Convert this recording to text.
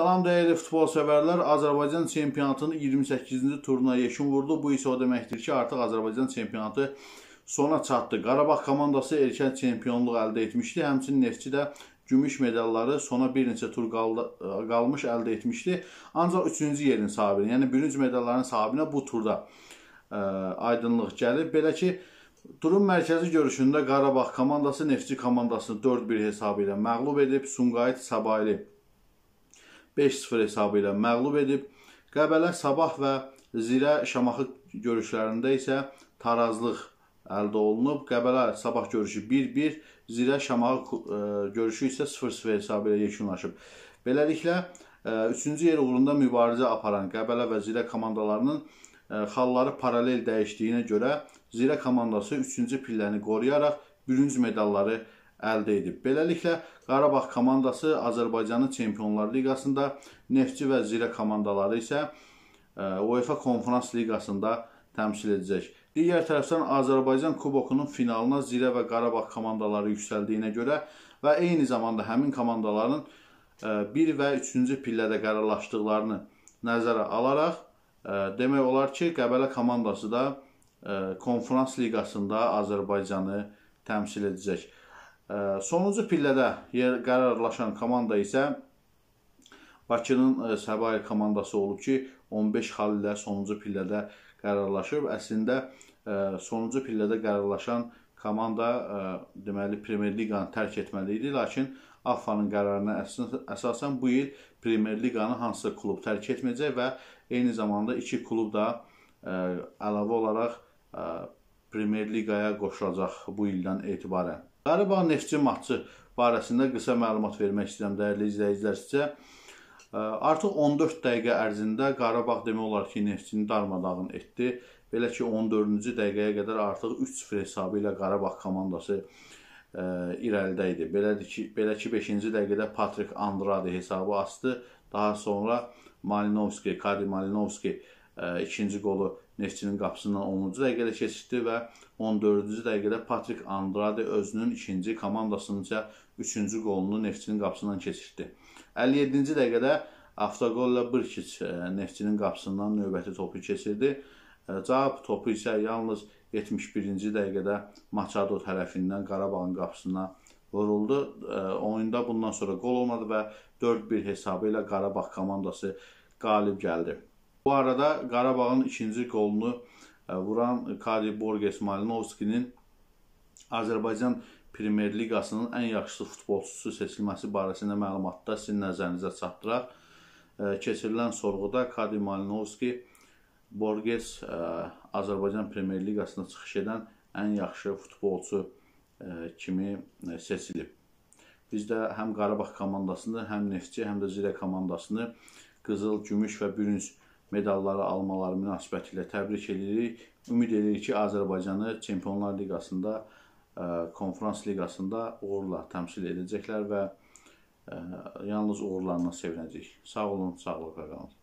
Salam dəyərli futbolsevərlər, Azərbaycan çempionatının 28-ci turuna yeşin vurdu. Bu isə o deməkdir ki, artıq Azərbaycan çempionatı sona çatdı. Qarabağ komandası erkən çempionluq əldə etmişdi. Həmçinin Neftçi də gümüş medalları sona bir neçə tur qaldı, qalmış əldə etmişdi. Ancaq 3-cü yerin sahibinə, yəni bürünc medalların sahibinə bu turda ə, aydınlıq gəlib. Belə ki, Turun mərkəzi görüşündə Qarabağ komandası Neftçi komandasını 4-1 hesabı ilə məğlub edib. Sumqayıt Səbaili 5-0 hesabı ilə məğlub edib. Qəbələ Sabah və Zirə Şamaxı görüşlərində isə tarazlıq əldə olunub. Qəbələ Sabah görüşü 1-1, Zirə Şamaxı e, görüşü isə 0-0 hesabı ilə yekunlaşıb. Beləliklə 3-cü e, yer uğrunda mübarizə aparan Qəbələ və Zirə komandalarının e, xalları paralel dəyişdiyinə görə Zirə komandası 3-cü pilləni qoruyaraq bürünc medalları alıb əldə edib. Beləliklə, Qarabağ komandası Azərbaycanın Çempionlar Liqasında, Neftçi və Zirə komandaları isə e, UEFA Konferans Liqasında təmsil edəcək. Digər tərəfdən Azərbaycan Kubokunun finalına Zirə və Qarabağ komandaları yüksəldiyinə görə və eyni zamanda həmin komandaların 1 e, və 3-cü pillədə qərarlaşdıqlarını nəzərə alaraq e, demək olar ki, Qəbələ komandası da Konferans Liqasında Azərbaycanı təmsil edəcək. Sonuncu pillədə yer qərarlaşan komanda isə Bakının Səbail komandası olub ki, 15 xal ilə sonuncu pillədə qərarlaşıb. Əslində sonuncu pillədə qərarlaşan komanda deməli Premier Liqanı tərk etməli idi, lakin AFFA-nın qərarına əsasən bu il Premier Liqanı hansısa klub tərk etməyəcək və eyni zamanda iki klub da əlavə olaraq Premier Liqaya qoşulacaq bu ildən etibarən. Qarabağ Neftçi maçı barəsində qısa məlumat vermək istəyirəm dəyərli izləyicilər sizə. Artıq 14 dəqiqə ərzində Qarabağ demək olar ki, Neftçini darmadağın etdi. Belə ki 14-cü dəqiqəyə qədər artıq 3-0 hesabı ilə Qarabağ komandası ə, irəlidə idi. Belədir ki, belə ki 5-ci dəqiqədə Patrik Andrade hesabı açdı. Daha sonra Malinovski, Kadi Malinovski ə, E, ikinci qolu Neftçinin qapısından 10-cu dəqiqədə keçirtdi və 14-cü dəqiqədə Patrik Andrade özünün ikinci komandasınca üçüncü qolunu Neftçinin qapısından keçirtdi. 57-ci dəqiqədə avtoqolla Brkic e, Neftçinin qapısından növbəti topu keçirdi. E, cavab topu isə yalnız 71-ci dəqiqədə Machado tərəfindən Qarabağın qapısına vuruldu. Oyunda bundan sonra qol olmadı və 4-1 hesabı ilə Qarabağ komandası qalib gəldi. Bu arada Qarabağın ikinci qolunu e, vuran Kadi Borges Malinovskinin Azərbaycan Premier Liqasının ən yaxşısı futbolçusu seçilməsi barəsində məlumatda sizin nəzərinizə çatdıraq. E, keçirilən sorğuda Kadi Malinovski Borges e, Azərbaycan Premier Liqasına çıxış edən ən yaxşı futbolçu kimi seçilib. Biz də həm Qarabağ komandasını, həm Neftçi, həm də Zirə komandasını qızıl, gümüş və bürünc medalları almaları münasibəti ilə təbrik edirik. Ümid edirik ki, Azərbaycanı Çempionlar Liqasında, e, Konfrans Liqasında uğurla təmsil edəcəklər və e, yalnız uğurlarına sevinəcəyik. Sağ olun, sağlıqla qalın.